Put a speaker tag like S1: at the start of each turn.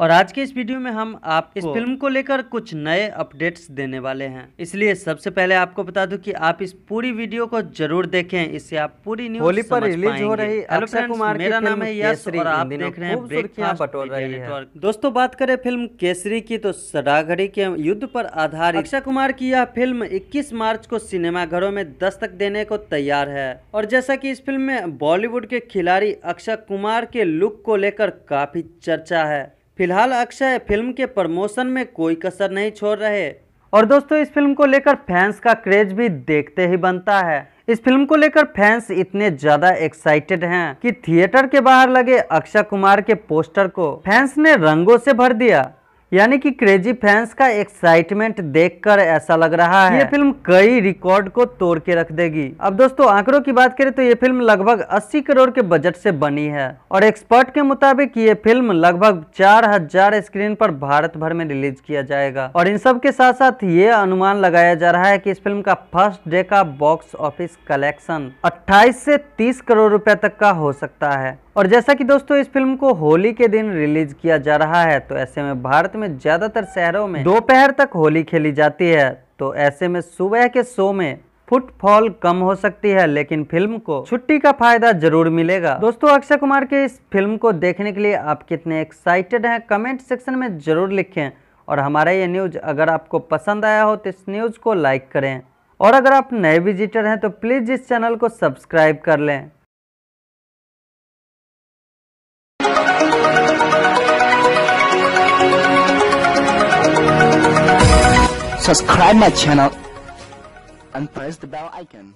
S1: और आज के इस वीडियो में हम आप इस फिल्म को लेकर कुछ नए अपडेट्स देने वाले हैं इसलिए सबसे पहले आपको बता दूं कि आप इस पूरी वीडियो को जरूर देखें इससे आप पूरी न्यूज होली पर रिलीज हो रही अक्षय कुमार मेरा नाम है यश और आप देख रहे हैं बटोर रही है दोस्तों बात करें फिल्म केसरी की तो सड़ाघड़ी के युद्ध पर आधारित अक्षय कुमार की यह फिल्म इक्कीस मार्च को सिनेमाघरों में दस्तक देने को तैयार है और जैसा की इस फिल्म में बॉलीवुड के खिलाड़ी अक्षय कुमार के लुक को लेकर काफी चर्चा है फिलहाल अक्षय फिल्म के प्रमोशन में कोई कसर नहीं छोड़ रहे और दोस्तों इस फिल्म को लेकर फैंस का क्रेज भी देखते ही बनता है इस फिल्म को लेकर फैंस इतने ज्यादा एक्साइटेड हैं कि थिएटर के बाहर लगे अक्षय कुमार के पोस्टर को फैंस ने रंगों से भर दिया यानी कि क्रेजी फैंस का एक्साइटमेंट देखकर ऐसा लग रहा है ये फिल्म कई रिकॉर्ड को तोड़ के रख देगी अब दोस्तों आंकड़ों की बात करें तो ये फिल्म लगभग 80 करोड़ के बजट से बनी है और एक्सपर्ट के मुताबिक ये फिल्म लगभग 4000 स्क्रीन पर भारत भर में रिलीज किया जाएगा और इन सब के साथ साथ ये अनुमान लगाया जा रहा है की इस फिल्म का फर्स्ट डे का बॉक्स ऑफिस कलेक्शन अट्ठाईस से तीस करोड़ रूपए तक का हो सकता है और जैसा कि दोस्तों इस फिल्म को होली के दिन रिलीज किया जा रहा है तो ऐसे में भारत में ज़्यादातर शहरों में दोपहर तक होली खेली जाती है तो ऐसे में सुबह के शो में फुटफॉल कम हो सकती है लेकिन फिल्म को छुट्टी का फायदा जरूर मिलेगा दोस्तों अक्षय कुमार के इस फिल्म को देखने के लिए आप कितने एक्साइटेड हैं कमेंट सेक्शन में जरूर लिखें और हमारा ये न्यूज़ अगर आपको पसंद आया हो तो इस न्यूज़ को लाइक करें और अगर आप नए विजिटर हैं तो प्लीज़ इस चैनल को सब्सक्राइब कर लें Subscribe my channel and press the bell icon.